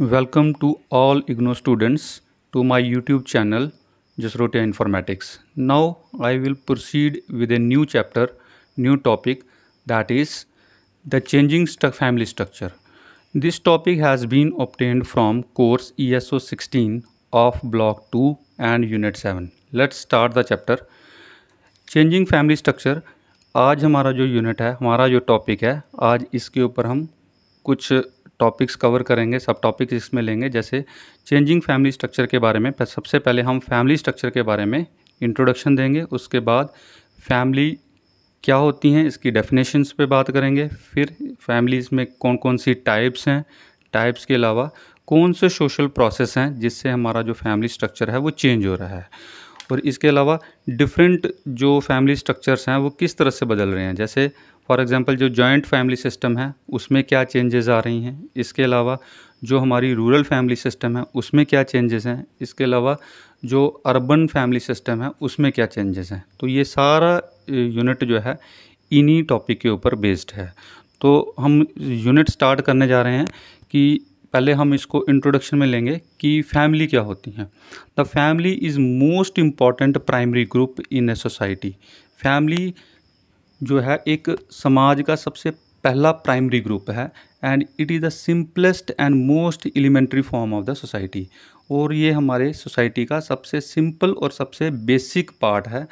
welcome to all IGNOU students to my YouTube channel Jasrotia informatics now I will proceed with a new chapter new topic that is the changing family structure this topic has been obtained from course E S O sixteen of block two and unit seven let start the chapter changing family structure आज हमारा जो unit है हमारा जो topic है आज इसके ऊपर हम कुछ टॉपिक्स कवर करेंगे सब टॉपिक्स इसमें लेंगे जैसे चेंजिंग फैमिली स्ट्रक्चर के बारे में सबसे पहले हम फैमिली स्ट्रक्चर के बारे में इंट्रोडक्शन देंगे उसके बाद फैमिली क्या होती हैं इसकी डेफिनेशंस पे बात करेंगे फिर फैमिलीज़ में कौन कौन सी टाइप्स हैं टाइप्स के अलावा कौन से सोशल प्रोसेस हैं जिससे हमारा जो फैमिली स्ट्रक्चर है वो चेंज हो रहा है और इसके अलावा डिफरेंट जो फैमिली स्ट्रक्चर्स हैं वो किस तरह से बदल रहे हैं जैसे फॉर एग्ज़ाम्पल जो जॉइंट फैमिली सिस्टम है उसमें क्या चेंजेस आ रही हैं इसके अलावा जो हमारी रूरल फैमिली सिस्टम है उसमें क्या चेंजेस हैं इसके अलावा जो अर्बन फैमिली सिस्टम है उसमें क्या चेंजेस हैं तो ये सारा यूनिट जो है इन्हीं टॉपिक के ऊपर बेस्ड है तो हम यूनिट स्टार्ट करने जा रहे हैं कि पहले हम इसको इंट्रोडक्शन में लेंगे कि फैमिली क्या होती है the family is most important primary group in a society family जो है एक समाज का सबसे पहला प्राइमरी ग्रुप है and it is the simplest and most elementary form of the society और ये हमारे सोसाइटी का सबसे सिंपल और सबसे बेसिक पार्ट है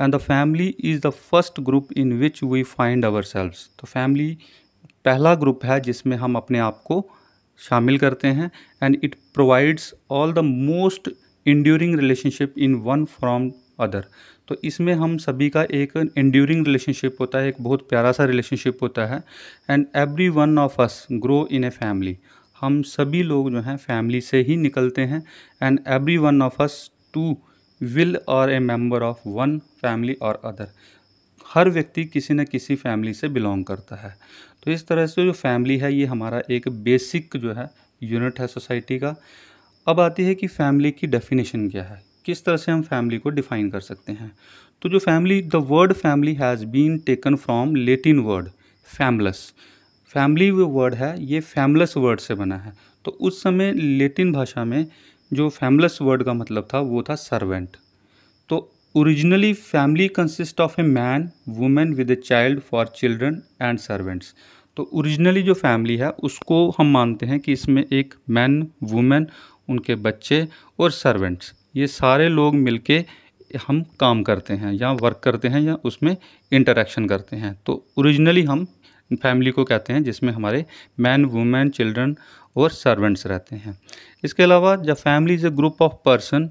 and the family is the first group in which we find ourselves तो फैमिली पहला ग्रुप है जिसमें हम अपने आप को शामिल करते हैं and it provides all the most enduring relationship in one from other तो इसमें हम सभी का एक एंड्यूरिंग रिलेशनशिप होता है एक बहुत प्यारा सा रिलेशनशिप होता है and every one of us grow in a family हम सभी लोग जो हैं फैमिली से ही निकलते हैं and every one of us too will और a member of one family or other हर व्यक्ति किसी न किसी फैमिली से बिलोंग करता है तो इस तरह से जो फैमिली है ये हमारा एक बेसिक जो है यूनिट है सोसाइटी का अब आती है कि फैमिली की डेफिनेशन क्या है किस तरह से हम फैमिली को डिफाइन कर सकते हैं तो जो family the word family has been taken from Latin word फैमलस फैमिली वो वर्ड है ये फैमलस वर्ड से बना है तो उस समय लेटिन भाषा में जो फैमलस वर्ड का मतलब था वो था सर्वेंट तो originally family consist of a man women with a child for children and servants तो ओरिजिनली जो फैमिली है उसको हम मानते हैं कि इसमें एक मैन वुमेन उनके बच्चे और सर्वेंट्स ये सारे लोग मिलके हम काम करते हैं या वर्क करते हैं या उसमें इंटरेक्शन करते हैं तो ओरिजिनली हम फैमिली को कहते हैं जिसमें हमारे मैन वुमेन चिल्ड्रन और सर्वेंट्स रहते हैं इसके अलावा जब family is a group of person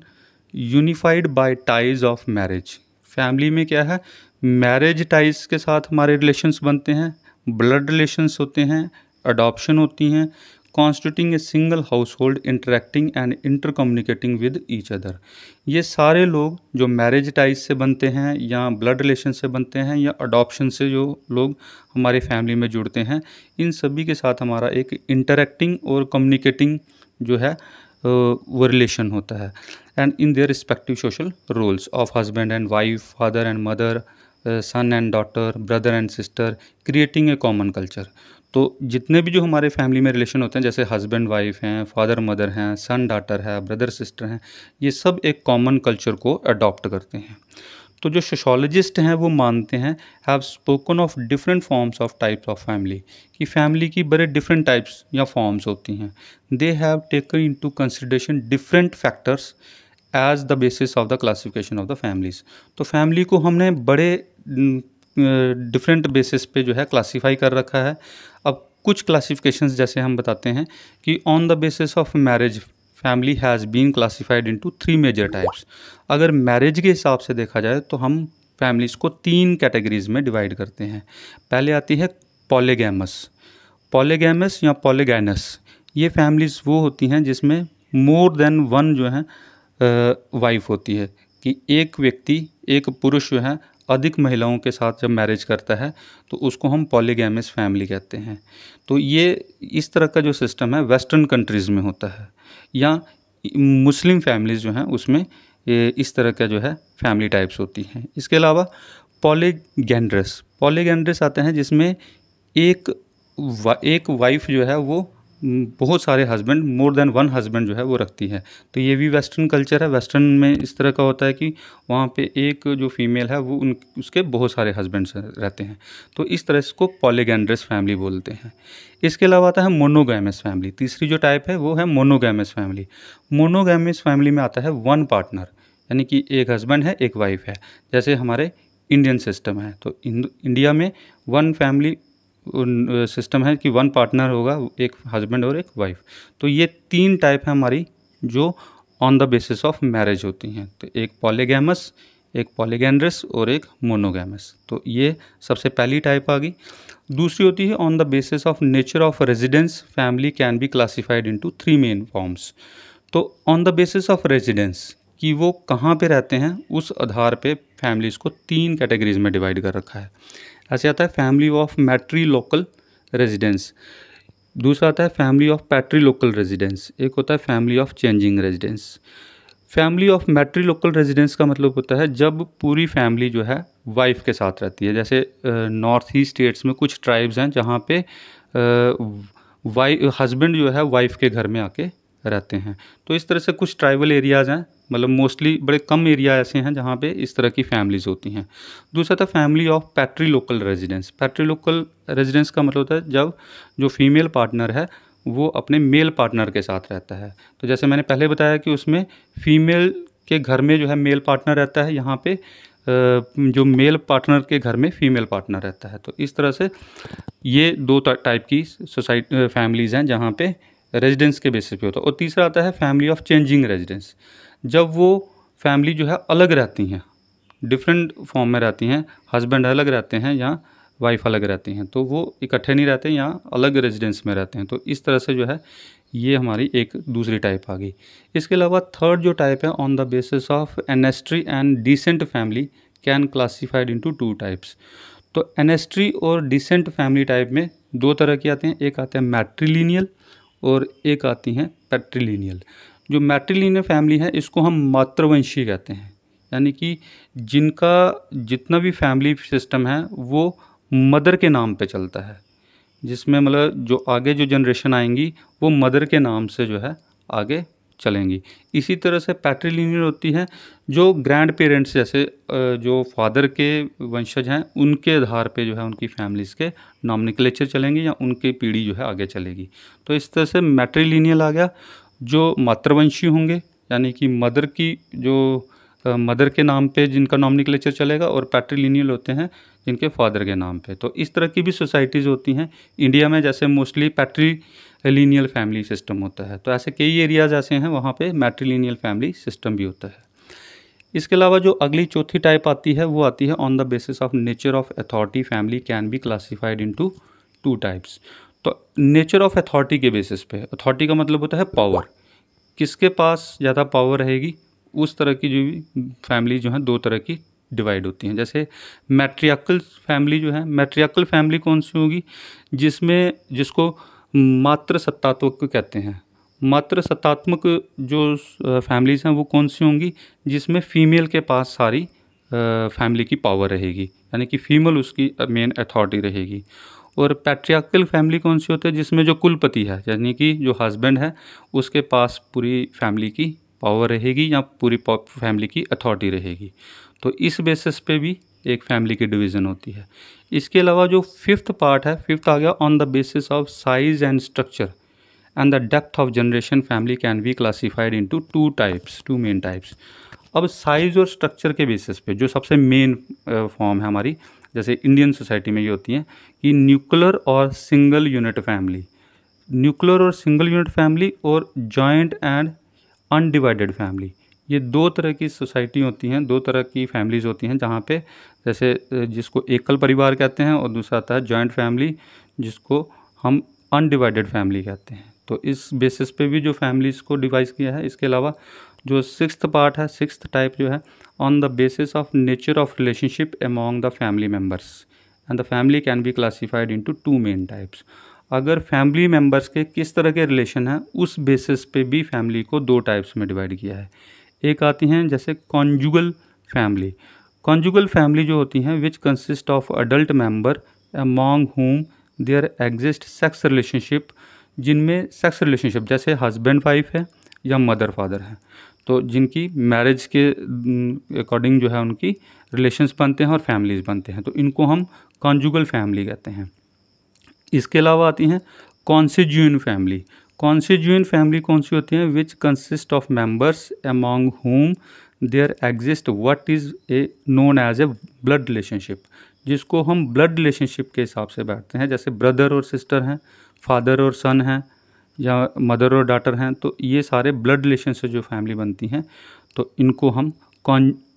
unified by ties of marriage family में क्या है मैरिज टाइज के साथ हमारे रिलेशंस बनते हैं ब्लड रिलेशंस होते हैं अडॉप्शन होती हैं constituting a single household interacting and intercommunicating with each other ये सारे लोग जो मैरिज टाइज से बनते हैं या ब्लड रिलेशन से बनते हैं या अडोप्शन से जो लोग हमारे फैमिली में जुड़ते हैं इन सभी के साथ हमारा एक इंटरेक्टिंग और कम्युनिकेटिंग जो है वो रिलेशन होता है and in their respective social roles of husband and wife father and mother son and daughter brother and sister creating a common culture तो जितने भी जो हमारे फैमिली में रिलेशन होते हैं जैसे हस्बैंड वाइफ हैं फादर मदर हैं सन डाटर है ब्रदर सिस्टर हैं ये सब एक कॉमन कल्चर को अडॉप्ट करते हैं तो जो सोशोलॉजिस्ट हैं वो मानते हैं have spoken of different forms of types of family कि फैमिली की बड़े डिफरेंट टाइप्स या फॉर्म्स होती हैं they have taken to consideration different factors as the basis of the classification of the families तो फैमिली को हमने बड़े डिफरेंट बेसिस पे जो है क्लासीफाई कर रखा है कुछ क्लासिफिकेशंस जैसे हम बताते हैं कि on the basis of marriage family has been classified into three major types अगर मैरिज के हिसाब से देखा जाए तो हम फैमिलीज़ को तीन कैटेगरीज़ में डिवाइड करते हैं पहले आती है पॉलीगैमस पॉलीगैमस या पॉलीगैनस ये फैमिलीज़ वो होती हैं जिसमें मोर देन वन जो है वाइफ होती है कि एक व्यक्ति एक पुरुष जो है अधिक महिलाओं के साथ जब मैरिज करता है तो उसको हम पॉलीगैमिस फैमिली कहते हैं तो ये इस तरह का जो सिस्टम है वेस्टर्न कंट्रीज़ में होता है या मुस्लिम फैमिलीज़ जो हैं उसमें इस तरह का जो है फैमिली टाइप्स होती हैं इसके अलावा पॉलीगेंड्रस पॉलीगैंड्रस आते हैं जिसमें एक वा, एक वाइफ जो है वो बहुत सारे husband more than one husband जो है वो रखती है तो ये भी वेस्टर्न कल्चर है वेस्टर्न में इस तरह का होता है कि वहाँ पे एक जो फीमेल है वो उन उसके बहुत सारे हस्बैंड रहते हैं तो इस तरह इसको पॉलीगेंड्रस फैमिली बोलते हैं इसके अलावा आता है मोनोगैमस फैमिली तीसरी जो टाइप है वो है मोनोगैमस फैमिली मोनोगैमस फैमिली में आता है वन पार्टनर यानी कि एक हस्बैंड है एक वाइफ है जैसे हमारे इंडियन सिस्टम है तो इंडिया में वन फैमिली सिस्टम है कि वन पार्टनर होगा एक हस्बैंड और एक वाइफ तो ये तीन टाइप है हमारी जो on the basis of marriage होती हैं तो एक पॉलीगैमस एक पॉलीगैंड्रस और एक मोनोगैमस तो ये सबसे पहली टाइप आ गई दूसरी होती है on the basis of nature of residence family can be classified into three main forms तो on the basis of residence कि वो कहाँ पे रहते हैं उस आधार पे फैमिलीज़ को तीन कैटेगरीज में डिवाइड कर रखा है ऐसे आता है family of matrilocal residence दूसरा आता है family of patrilocal residence एक होता है family of changing residence family of matrilocal residence का मतलब होता है जब पूरी फैमिली जो है वाइफ के साथ रहती है जैसे नॉर्थ ईस्ट स्टेट्स में कुछ ट्राइब्स हैं जहाँ पे वाइफ हस्बैंड जो है वाइफ के घर में आके रहते हैं तो इस तरह से कुछ ट्राइबल एरियाज़ हैं मतलब मोस्टली बड़े कम एरिया ऐसे हैं जहाँ पे इस तरह की फैमिलीज़ होती हैं दूसरा था family of patrilocal residence patrilocal residence का मतलब होता है जब जो फीमेल पार्टनर है वो अपने मेल पार्टनर के साथ रहता है तो जैसे मैंने पहले बताया कि उसमें फीमेल के घर में जो है मेल पार्टनर रहता है यहाँ पर जो मेल पार्टनर के घर में फीमेल पार्टनर रहता है तो इस तरह से ये दो टाइप की सोसाइट फैमिलीज़ हैं जहाँ पर रेजिडेंस के बेसिस पे होता है और तीसरा आता है फैमिली ऑफ चेंजिंग रेजिडेंस जब वो फैमिली जो है अलग रहती हैं डिफरेंट फॉर्म में रहती हैं हस्बैंड अलग रहते हैं या वाइफ अलग रहती हैं तो वो इकट्ठे नहीं रहते या अलग रेजिडेंस में रहते हैं तो इस तरह से जो है ये हमारी एक दूसरी टाइप आ गई इसके अलावा थर्ड जो टाइप है on the basis of ancestry and descent family can classified into two types तो एनेस्ट्री और डिसेंट फैमिली टाइप में दो तरह के आते हैं एक आते हैं मैट्रीलिनियल और एक आती हैं पैट्रीलिनियल जो मैट्रीलिनियल फैमिली है इसको हम मातृवंशी कहते हैं यानी कि जिनका जितना भी फैमिली सिस्टम है वो मदर के नाम पे चलता है जिसमें मतलब जो आगे जो जनरेशन आएंगी वो मदर के नाम से जो है आगे चलेंगी इसी तरह से पैट्रीलिनियर होती हैं जो ग्रैंड पेरेंट्स जैसे जो फादर के वंशज हैं उनके आधार पे जो है उनकी फैमिलीज़ के नाम निकलेचर चलेंगे या उनकी पीढ़ी जो है आगे चलेगी तो इस तरह से मैट्रीलिनियल आ गया जो मातृवंशी होंगे यानी कि मदर की जो मदर के नाम पे जिनका नॉमनिक्लेचर चलेगा और पैट्रीलिनियल होते हैं जिनके फादर के नाम पे तो इस तरह की भी सोसाइटीज़ होती हैं इंडिया में जैसे mostly patrilineal family system होता है तो ऐसे कई एरियाज ऐसे हैं वहाँ पे मैट्रीलिनियल फैमिली सिस्टम भी होता है इसके अलावा जो अगली चौथी टाइप आती है वो आती है on the basis of nature of authority family can be classified into types तो नेचर ऑफ अथॉरिटी के बेसिस पे अथॉरिटी का मतलब होता है पावर किसके पास ज़्यादा पावर रहेगी उस तरह की जो भी फैमिली जो है दो तरह की डिवाइड होती हैं जैसे मैट्रियाकल फैमिली जो है मैट्रियाकल फैमिली कौन सी होगी जिसमें जिसको मात्र सत्तात्मक कहते हैं मात्र सत्तात्मक जो फैमिलीज़ हैं वो कौन सी होंगी जिसमें फ़ीमेल के पास सारी फैमिली की पावर रहेगी यानी कि फ़ीमेल उसकी मेन अथॉरिटी रहेगी और पैट्रियाकल फैमिली कौन सी होती है जिसमें जो कुलपति है यानी कि जो हस्बैंड है उसके पास पूरी फैमिली की पावर रहेगी या पूरी फैमिली की अथॉरिटी रहेगी तो इस बेसिस पे भी एक फैमिली की डिवीज़न होती है इसके अलावा जो फिफ्थ पार्ट है फिफ्थ आ गया on the basis of size and structure and the depth of generation family can be classified into types two main types अब साइज़ और स्ट्रक्चर के बेसिस पे जो सबसे मेन फॉर्म है हमारी जैसे इंडियन सोसाइटी में ये होती हैं कि न्यूक्लियर और सिंगल यूनिट फैमिली न्यूक्लियर और सिंगल यूनिट फैमिली और जॉइंट एंड अनडिवाइडेड फैमिली ये दो तरह की सोसाइटी होती हैं दो तरह की फैमिलीज़ होती हैं जहाँ पे जैसे जिसको एकल परिवार कहते हैं और दूसरा आता है जॉइंट फैमिली जिसको हम अनडिवाइडेड फैमिली कहते हैं तो इस बेसिस पे भी जो फैमिलीज़ को डिवाइस किया है इसके अलावा जो सिक्स पार्ट है सिक्स टाइप जो है on the basis of nature of relationship among the family members and the family can be classified into two main types अगर फैमिली मेम्बर्स के किस तरह के रिलेशन हैं उस बेसिस पे भी फैमिली को दो टाइप्स में डिवाइड किया है एक आती हैं जैसे कॉन्जुगल फैमिली कॉन्जुगल फैमिली जो होती हैं which consist of adult member among whom there exist sex relationship जिनमें सेक्स रिलेशनशिप जैसे हस्बैंड वाइफ है या मदर फादर है तो जिनकी मैरिज के अकॉर्डिंग जो है उनकी रिलेशंस बनते हैं और फैमिलीज बनते हैं तो इनको हम कॉन्जुगल फैमिली कहते हैं इसके अलावा आती हैं कॉन्सिज्यून फैमिली कॉन्सिज्यून फैमिली कौन सी होती हैं which consist of members among whom there exist what is a known as a blood relationship जिसको हम ब्लड रिलेशनशिप के हिसाब से बैठते हैं जैसे ब्रदर और सिस्टर हैं फादर और सन हैं या मदर और डाटर हैं तो ये सारे ब्लड रिलेशन से जो फैमिली बनती हैं तो इनको हम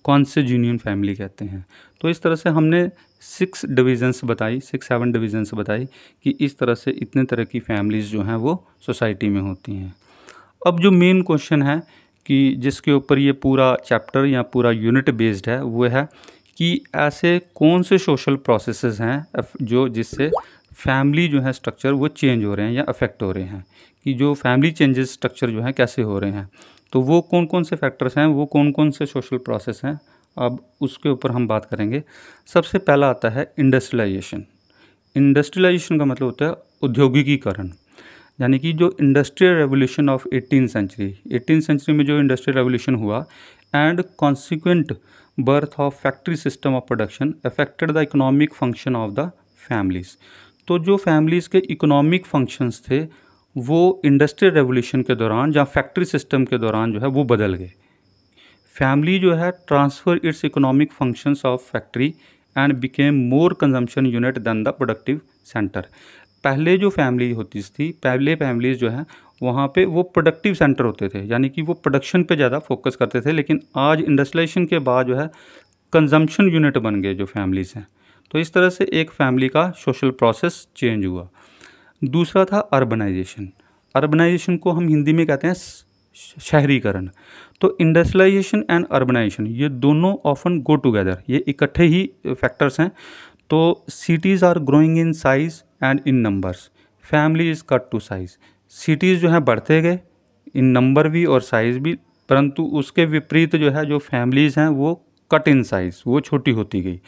कौन से जूनियन फैमिली कहते हैं तो इस तरह से हमने सिक्स डिविजन्स बताई सिक्स सेवन डिविजन्स बताई कि इस तरह से इतने तरह की फैमिलीज़ जो हैं वो सोसाइटी में होती हैं अब जो मेन क्वेश्चन है कि जिसके ऊपर ये पूरा चैप्टर या पूरा यूनिट बेस्ड है वो है कि ऐसे कौन से सोशल प्रोसेसेस हैं जो जिससे फैमिली जो है स्ट्रक्चर वो चेंज हो रहे हैं या अफेक्ट हो रहे हैं कि जो फैमिली चेंजेस स्ट्रक्चर जो है कैसे हो रहे हैं तो वो कौन कौन से फैक्टर्स हैं वो कौन कौन से सोशल प्रोसेस हैं अब उसके ऊपर हम बात करेंगे सबसे पहला आता है इंडस्ट्रियलाइजेशन इंडस्ट्रियलाइजेशन का मतलब होता है औद्योगिकीकरण यानी कि जो industrial revolution of eighteen century eighteen century में जो इंडस्ट्रियल रेवोल्यूशन हुआ and consequent birth of factory system of production affected the economic function of the families तो जो फैमिलीज़ के इकोनॉमिक फंक्शंस थे वो इंडस्ट्रियल रेवोल्यूशन के दौरान या फैक्ट्री सिस्टम के दौरान जो है वो बदल गए फैमिली जो है transfer its economic functions of factory and became more consumption unit than the productive center पहले जो फैमिली होती थी पहले फैमिलीज़ जो हैं वहाँ पे वो प्रोडक्टिव सेंटर होते थे यानी कि वो प्रोडक्शन पे ज़्यादा फोकस करते थे लेकिन आज इंडस्ट्रियलाइजेशन के बाद जो है कंजम्पशन यूनिट बन गए जो फैमिलीज़ हैं तो इस तरह से एक फैमिली का सोशल प्रोसेस चेंज हुआ दूसरा था अर्बनाइजेशन अर्बनाइजेशन को हम हिंदी में कहते हैं शहरीकरण तो इंडस्ट्रियलाइजेशन एंड अर्बनाइजेशन ये दोनों ऑफन गो टुगेदर ये इकट्ठे ही फैक्टर्स हैं तो cities are growing in size and in numbers family is cut to size cities जो हैं बढ़ते गए इन नंबर भी और साइज़ भी परंतु उसके विपरीत जो है जो फैमिलीज़ हैं वो कट इन साइज़ वो छोटी होती गई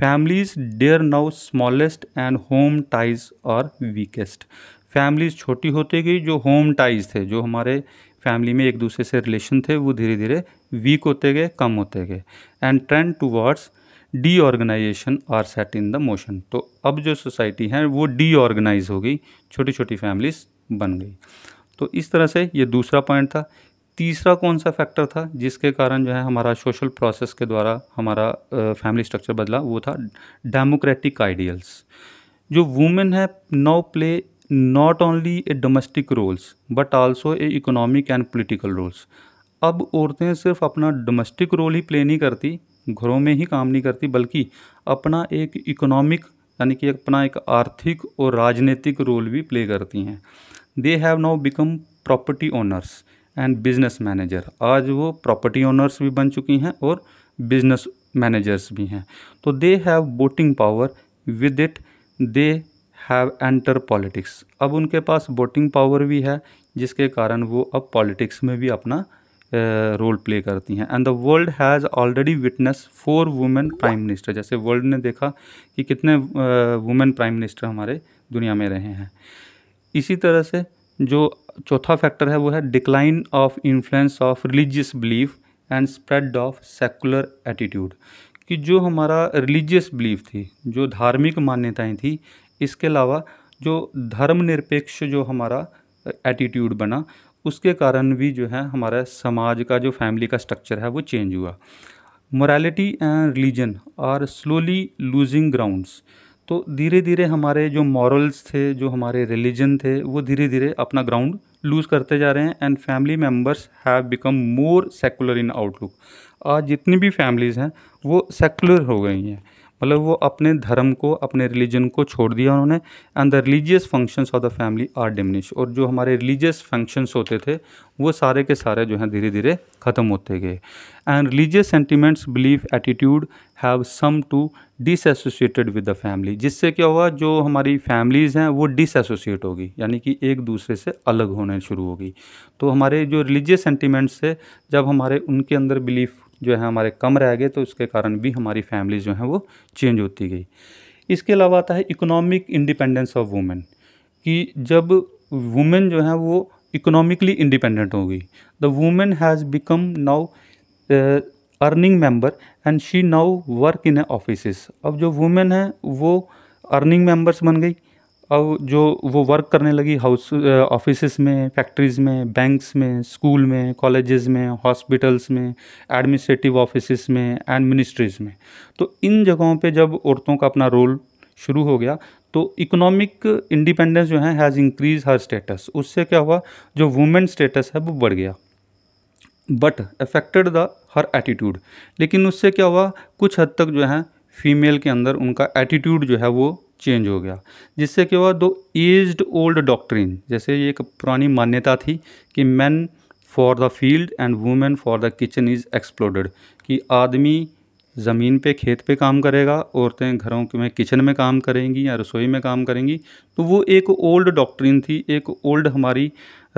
families there now smallest and home ties और वीकेस्ट फैमिलीज़ छोटी होती गई जो होम टाइज थे जो हमारे फैमिली में एक दूसरे से रिलेशन थे वो धीरे धीरे वीक होते गए कम होते गए and trend towards disorganisation are set in the motion तो अब जो सोसाइटी है वो डी ऑर्गेनाइज हो गई छोटी छोटी फैमिलीज बन गई तो इस तरह से ये दूसरा पॉइंट था तीसरा कौन सा फैक्टर था जिसके कारण जो है हमारा सोशल प्रोसेस के द्वारा हमारा फैमिली स्ट्रक्चर बदला वो था डेमोक्रेटिक आइडियल्स जो वुमेन है now play not only a domestic roles but also a economic and political roles अब औरतें सिर्फ अपना डोमेस्टिक रोल ही प्ले नहीं करती घरों में ही काम नहीं करती बल्कि अपना एक इकोनॉमिक यानी कि अपना एक आर्थिक और राजनीतिक रोल भी प्ले करती हैं they have now become property owners and business manager आज वो प्रॉपर्टी ओनर्स भी बन चुकी हैं और बिजनेस मैनेजर्स भी हैं तो they have voting power with it they have enter politics अब उनके पास वोटिंग पावर भी है जिसके कारण वो अब पॉलिटिक्स में भी अपना रोल प्ले करती हैं and the world has already witness four women prime minister जैसे वर्ल्ड ने देखा कि कितने वुमेन प्राइम मिनिस्टर हमारे दुनिया में रहे हैं इसी तरह से जो चौथा फैक्टर है वो है decline of influence of religious belief and spread of secular attitude कि जो हमारा रिलीजियस बिलीफ थी जो धार्मिक मान्यताएं थी इसके अलावा जो धर्मनिरपेक्ष जो हमारा एटीट्यूड बना उसके कारण भी जो है हमारा समाज का जो फैमिली का स्ट्रक्चर है वो चेंज हुआ morality and religion are slowly losing grounds तो धीरे धीरे हमारे जो मॉरल्स थे जो हमारे रिलीजन थे वो धीरे धीरे अपना ग्राउंड लूज़ करते जा रहे हैं and family members have become more secular in outlook आज जितनी भी फैमिलीज़ हैं वो सेकुलर हो गई हैं मतलब वो अपने धर्म को अपने रिलीजन को छोड़ दिया उन्होंने and the religious functions of the family are diminish और जो हमारे रिलीजियस फंक्शंस होते थे वो सारे के सारे जो हैं धीरे धीरे ख़त्म होते गए and religious sentiments belief attitude have some to dissociated with the family जिससे क्या हुआ जो हमारी फैमिलीज़ हैं वो डिसोसिएट होगी यानी कि एक दूसरे से अलग होने शुरू होगी तो हमारे जो रिलीजियस सेंटिमेंट्स थे जब हमारे उनके अंदर बिलीफ जो है हमारे कम रह गए तो उसके कारण भी हमारी फैमिली जो है वो चेंज होती गई इसके अलावा आता है इकोनॉमिक इंडिपेंडेंस ऑफ वुमेन कि जब वुमेन जो है वो इकोनॉमिकली इंडिपेंडेंट हो गई the women has become now earning member and she now work in office अब जो वुमेन है वो अर्निंग मेंबर्स बन गई और जो वो वर्क करने लगी हाउस ऑफिस में फैक्ट्रीज़ में बैंक्स में स्कूल में कॉलेजेस में हॉस्पिटल्स में एडमिनिस्ट्रेटिव ऑफिस में एंड मिनिस्ट्रीज़ में तो इन जगहों पे जब औरतों का अपना रोल शुरू हो गया तो इकोनॉमिक इंडिपेंडेंस जो है हैज़ इंक्रीज हर स्टेटस उससे क्या हुआ जो वुमेन स्टेटस है वो बढ़ गया but affected the her attitude लेकिन उससे क्या हुआ कुछ हद तक जो है फीमेल के अंदर उनका एटीट्यूड जो है वो चेंज हो गया जिससे क्या हुआ दो एज्ड ओल्ड डॉक्ट्रिन जैसे ये एक पुरानी मान्यता थी कि man for the field and women for the kitchen is exploded कि आदमी ज़मीन पे खेत पे काम करेगा औरतें घरों में किचन में काम करेंगी या रसोई में काम करेंगी तो वो एक ओल्ड डॉक्ट्रिन थी एक ओल्ड हमारी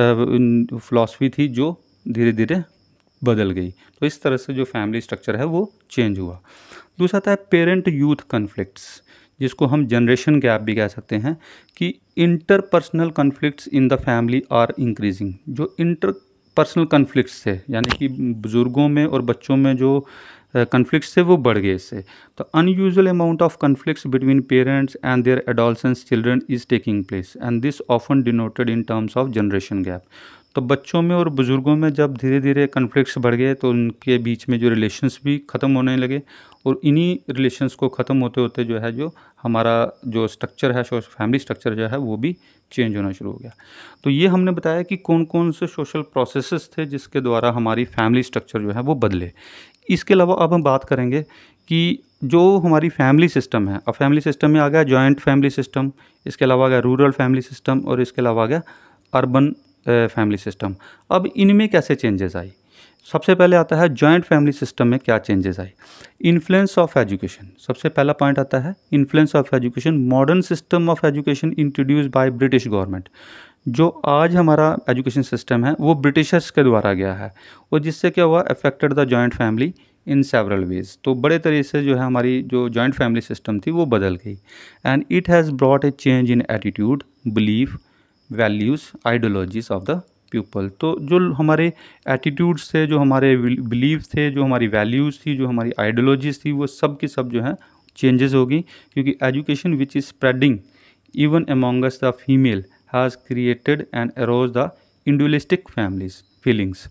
फ़िलासफ़ी थी जो धीरे धीरे बदल गई तो इस तरह से जो फैमिली स्ट्रक्चर है वो चेंज हुआ दूसरा था पेरेंट यूथ कन्फ्लिक्ट्स जिसको हम जनरेशन गैप भी कह सकते हैं कि interpersonal conflicts in the family are increasing जो इंटर पर्सनल कन्फ्लिक्ट्स थे यानी कि बुज़ुर्गों में और बच्चों में जो कन्फ्लिक्ट्स थे वो बढ़ गए इससे तो unusual amount of conflicts between parents and their adolescence children is taking place and this often denoted in terms of generation gap तो बच्चों में और बुज़ुर्गों में जब धीरे धीरे कन्फ्लिक्ट बढ़ गए तो उनके बीच में जो रिलेशन्स भी ख़त्म होने लगे और इन्हीं रिलेशन्स को ख़त्म होते होते जो है जो हमारा जो स्ट्रक्चर है फैमिली स्ट्रक्चर जो है वो भी चेंज होना शुरू हो गया तो ये हमने बताया कि कौन कौन से सोशल प्रोसेस थे जिसके द्वारा हमारी फैमिली स्ट्रक्चर जो है वो बदले इसके अलावा अब हम बात करेंगे कि जो हमारी फैमिली सिस्टम है अब फैमिली सिस्टम में आ गया जॉइंट फैमिली सिस्टम इसके अलावा आ गया रूरल फैमिली सिस्टम और इसके अलावा आ गया अर्बन फैमिली सिस्टम अब इनमें कैसे चेंजेस आई सबसे पहले आता है जॉइंट फैमिली सिस्टम में क्या चेंजेस आए इन्फ्लुएंस ऑफ एजुकेशन सबसे पहला पॉइंट आता है influence of education modern system of education introduce by British government जो आज हमारा एजुकेशन सिस्टम है वो ब्रिटिशर्स के द्वारा गया है और जिससे क्या हुआ affected the joint family in several ways तो बड़े तरीके से जो है हमारी जो जॉइंट फैमिली सिस्टम थी वो बदल गई and it has brought a change in attitude belief values ideologies of the people तो जो हमारे एटीट्यूड्स थे जो हमारे बिलीव थे जो हमारी वैल्यूज़ थी जो हमारी आइडियोलॉजीज़ थी वो सब की सब जो है चेंजेस होगी क्योंकि education which is spreading even amongst the female has created and arose the the families feelings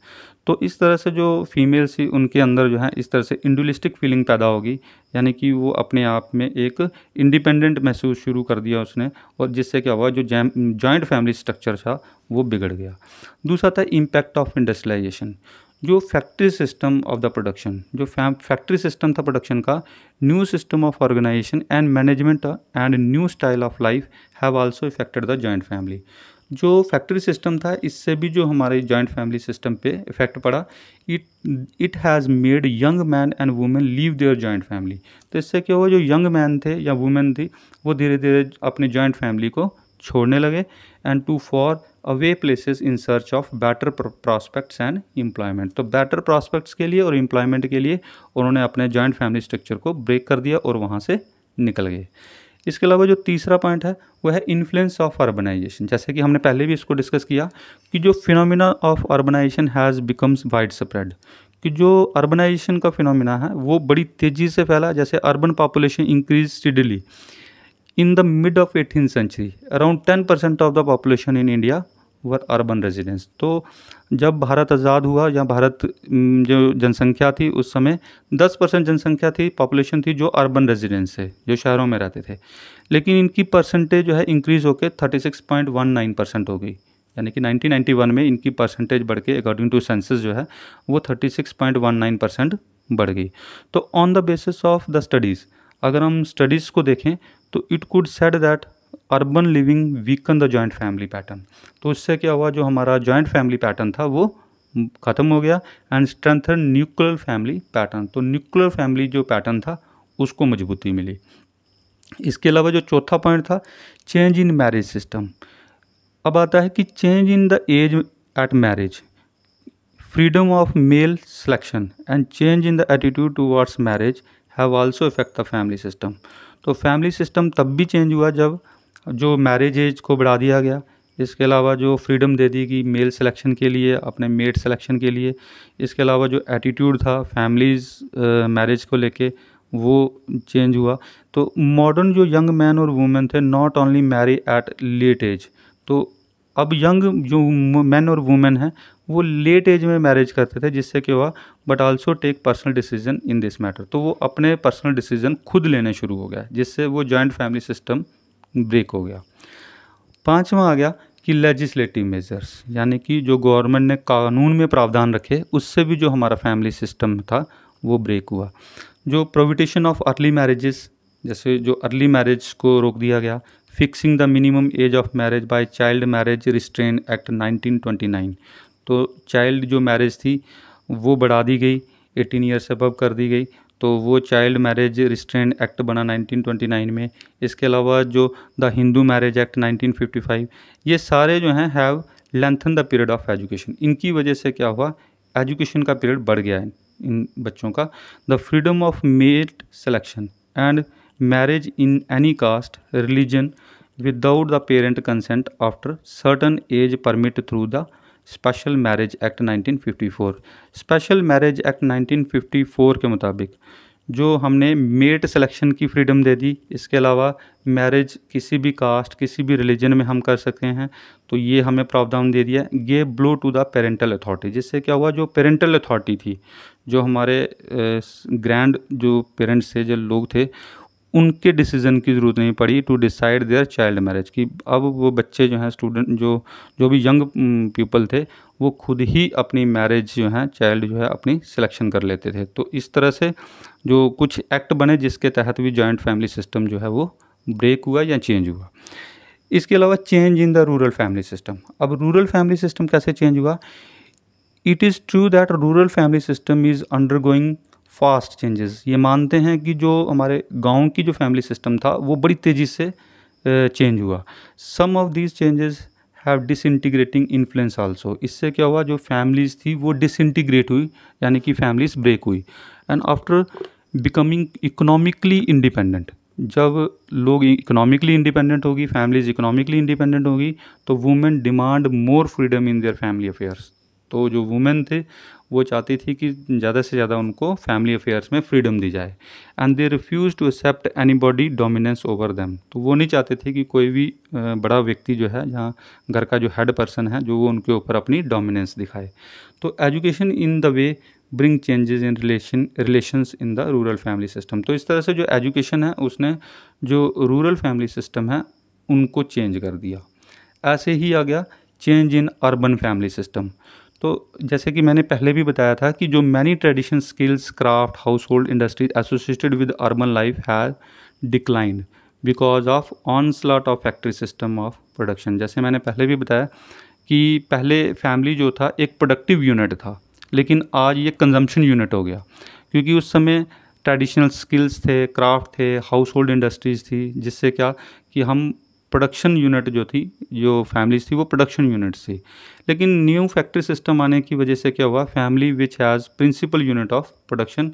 तो इस तरह से जो फीमेल्स ही उनके अंदर जो है इस तरह से इंडुलिस्टिक फीलिंग पैदा होगी यानी कि वो अपने आप में एक इंडिपेंडेंट महसूस शुरू कर दिया उसने और जिससे क्या हुआ जो जॉइंट फैमिली स्ट्रक्चर था वो बिगड़ गया दूसरा था इम्पैक्ट ऑफ इंडस्ट्रियलाइजेशन जो factory system of the production जो फैक्ट्री सिस्टम था प्रोडक्शन का new system of organisation and management and new style of life have also effected the joint family जो फैक्ट्री सिस्टम था इससे भी जो हमारे जॉइंट फैमिली सिस्टम पे इफेक्ट पड़ा it it has made young man and women leave their joint family तो इससे क्या हुआ जो यंग मैन थे या वुमेन थी वो धीरे धीरे अपने जॉइंट फैमिली को छोड़ने लगे and to far away places in search of better prospects and employment तो बेटर प्रॉस्पेक्ट्स के लिए और एम्प्लॉयमेंट के लिए उन्होंने अपने जॉइंट फैमिली स्ट्रक्चर को ब्रेक कर दिया और वहाँ से निकल गए इसके अलावा जो तीसरा पॉइंट है वह है इन्फ्लुएंस ऑफ अर्बनाइजेशन जैसे कि हमने पहले भी इसको डिस्कस किया कि जो phenomena of urbanisation has becomes wide spread कि जो अर्बनाइजेशन का फिनोमिना है वो बड़ी तेज़ी से फैला जैसे urban population increase steadily in the mid of eighteen century around ten percent of the population in India were urban residence तो जब भारत आज़ाद हुआ या भारत जो जनसंख्या थी उस समय 10 परसेंट जनसंख्या थी पॉपुलेशन थी जो अर्बन रेजिडेंस है जो शहरों में रहते थे लेकिन इनकी परसेंटेज जो है इंक्रीज़ होकर नाइन परसेंट हो गई यानी कि 1991 में इनकी परसेंटेज बढ़ के अकॉर्डिंग टू सेंसस जो है वो 36.19 परसेंट बढ़ गई तो on the basis of the studies अगर हम स्टडीज़ को देखें तो it could said that urban living weaken the joint family pattern तो इससे क्या हुआ जो हमारा जॉइंट फैमिली पैटर्न था वो ख़त्म हो गया and strengthen nuclear family pattern तो न्यूक्लियर फैमिली जो पैटर्न था उसको मजबूती मिली इसके अलावा जो चौथा पॉइंट था चेंज इन मैरिज सिस्टम अब आता है कि change in the age at marriage freedom of male selection and change in the attitude towards marriage have also effect the family system तो फैमिली सिस्टम तब भी चेंज हुआ जब जो मैरिज एज को बढ़ा दिया गया इसके अलावा जो फ्रीडम दे दी गई मेल सिलेक्शन के लिए अपने मेट सिलेक्शन के लिए इसके अलावा जो एटीट्यूड था फैमिलीज़ मैरिज को लेके वो चेंज हुआ तो मॉडर्न जो यंग मैन और वुमेन थे not only marry at late age तो अब यंग जो मैन और वुमेन हैं वो लेट एज में मैरिज करते थे जिससे क्या हुआ but also take personal decision in this matter तो वो अपने पर्सनल डिसीजन खुद लेने शुरू हो गया जिससे वो जॉइंट फैमिली सिस्टम ब्रेक हो गया पांचवा आ गया कि लेजिस्लेटिव मेजर्स यानी कि जो गवर्नमेंट ने कानून में प्रावधान रखे उससे भी जो हमारा फैमिली सिस्टम था वो ब्रेक हुआ जो प्रोविटेशन ऑफ अर्ली मैरिजेस जैसे जो अर्ली मैरिज को रोक दिया गया fixing the minimum age of marriage by child marriage restrain act 1929 तो चाइल्ड जो मैरिज थी वो बढ़ा दी गई 18 ईयर्स से अबव कर दी गई तो वो चाइल्ड मैरिज रिस्ट्रेंड एक्ट बना 1929 में इसके अलावा जो द हिंदू मैरिज एक्ट 1955 ये सारे जो हैं have lengthen the period of education इनकी वजह से क्या हुआ एजुकेशन का पीरियड बढ़ गया है इन बच्चों का the freedom of mate selection and marriage in any caste religion without the parent consent after certain age permit through the special marriage act 1954 special marriage act 1954 के मुताबिक जो हमने मेट सिलेक्शन की फ्रीडम दे दी इसके अलावा मैरिज किसी भी कास्ट किसी भी रिलीजन में हम कर सकते हैं तो ये हमें प्रावधान दे दिया ये blow to the parental authority जिससे क्या हुआ जो पेरेंटल अथॉरिटी थी जो हमारे ग्रैंड जो पेरेंट्स थे जो लोग थे उनके डिसीजन की ज़रूरत नहीं पड़ी to decide their child marriage कि अब वो बच्चे जो हैं स्टूडेंट जो जो भी यंग पीपल mm, थे वो खुद ही अपनी मैरिज जो है चाइल्ड जो है अपनी सिलेक्शन कर लेते थे तो इस तरह से जो कुछ एक्ट बने जिसके तहत भी जॉइंट फैमिली सिस्टम जो है वो ब्रेक हुआ या चेंज हुआ इसके अलावा change in the rural family system अब रूरल फैमिली सिस्टम कैसे चेंज हुआ it is true that rural family system is undergoing fast changes ये मानते हैं कि जो हमारे गांव की जो फैमिली सिस्टम था वो बड़ी तेज़ी से चेंज हुआ some of these changes have disintegrating influence also इससे क्या हुआ जो फैमिलीज थी वो डिसइंटीग्रेट हुई यानी कि फैमिलीज ब्रेक हुई and after becoming economically independent जब लोग इकोनॉमिकली इंडिपेंडेंट होगी फैमिलीज इकोनॉमिकली इंडिपेंडेंट होगी तो women demand more freedom in their family affairs तो जो वुमेन थे वो चाहती थी कि ज़्यादा से ज़्यादा उनको फैमिली अफेयर्स में फ्रीडम दी जाए and they refuse to accept anybody dominance over them तो वो नहीं चाहते थे कि कोई भी बड़ा व्यक्ति जो है जहाँ घर का जो हेड पर्सन है जो वो उनके ऊपर अपनी डोमिनेंस दिखाए तो education in the way bring changes in relation relations in the rural family system तो इस तरह से जो एजुकेशन है उसने जो रूरल फैमिली सिस्टम है उनको चेंज कर दिया ऐसे ही आ गया change in urban family system तो जैसे कि मैंने पहले भी बताया था कि जो many tradition skills craft household industries associated with urban life has declined because of onslaught of factory system of production जैसे मैंने पहले भी बताया कि पहले फैमिली जो था एक प्रोडक्टिव यूनिट था लेकिन आज ये कंजम्पशन यूनिट हो गया क्योंकि उस समय ट्रेडिशनल स्किल्स थे क्राफ्ट थे हाउस होल्ड इंडस्ट्रीज़ थी जिससे क्या कि हम प्रोडक्शन यूनिट जो थी जो फैमिलीज थी वो प्रोडक्शन यूनिट थी लेकिन न्यू फैक्ट्री सिस्टम आने की वजह से क्या हुआ family which has principal unit of production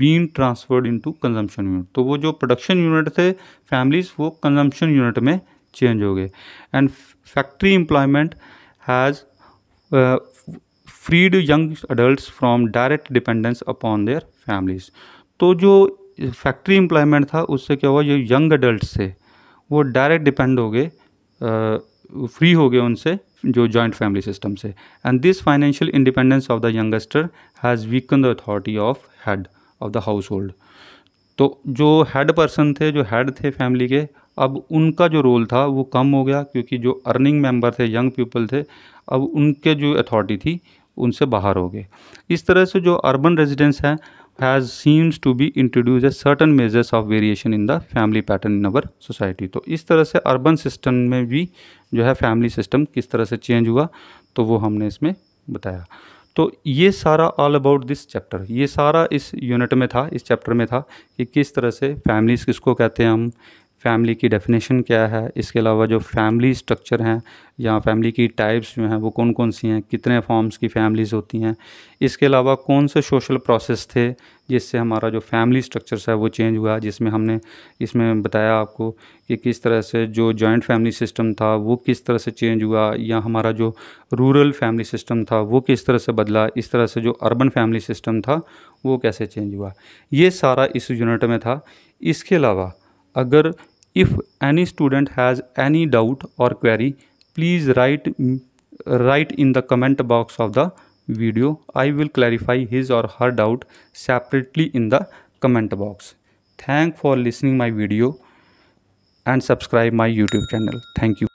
been transferred into consumption unit तो वो जो प्रोडक्शन यूनिट थे फैमिलीज वो कंजम्पशन यूनिट में चेंज हो गए and factory employment has freed young adult from direct dependence upon their families तो जो फैक्ट्री एम्प्लॉयमेंट था उससे क्या हुआ जो यंग अडल्ट थे वो डायरेक्ट डिपेंड हो गए फ्री हो गए उनसे जो जॉइंट फैमिली सिस्टम से and this financial independence of the youngster has weaken the authority of head of the household तो जो हेड पर्सन थे जो हेड थे फैमिली के अब उनका जो रोल था वो कम हो गया क्योंकि जो अर्निंग मेंबर थे यंग पीपल थे अब उनके जो अथॉरिटी थी उनसे बाहर हो गए इस तरह से जो अर्बन रेजिडेंस हैं has seems to be introduce a certain measures of variation in the family pattern in our society तो इस तरह से अर्बन सिस्टम में भी जो है फैमिली सिस्टम किस तरह से चेंज हुआ तो वो हमने इसमें बताया तो ये सारा ऑल अबाउट दिस चैप्टर ये सारा इस यूनिट में था इस चैप्टर में था कि किस तरह से फैमिलीज किसको कहते हैं हम फैमिली की डेफिनेशन क्या है इसके अलावा जो फैमिली स्ट्रक्चर हैं या फैमिली की टाइप्स जो हैं वो कौन कौन सी हैं कितने फॉर्म्स की फैमिलीज़ होती हैं इसके अलावा कौन से सोशल प्रोसेस थे जिससे हमारा जो फैमिली स्ट्रक्चर्स है वो चेंज हुआ जिसमें हमने इसमें बताया आपको कि किस तरह से जो जॉइंट फैमिली सिस्टम था वो किस तरह से चेंज हुआ या हमारा जो रूरल फैमिली सिस्टम था वो किस तरह से बदला इस तरह से जो अर्बन फैमिली सिस्टम था वो कैसे चेंज हुआ ये सारा इस यूनिट में था इसके अलावा agar if any student has any doubt or query please write write in the comment box of the video i will clarify his or her doubt separately in the comment box thank for listening my video and subscribe my youtube channel thank you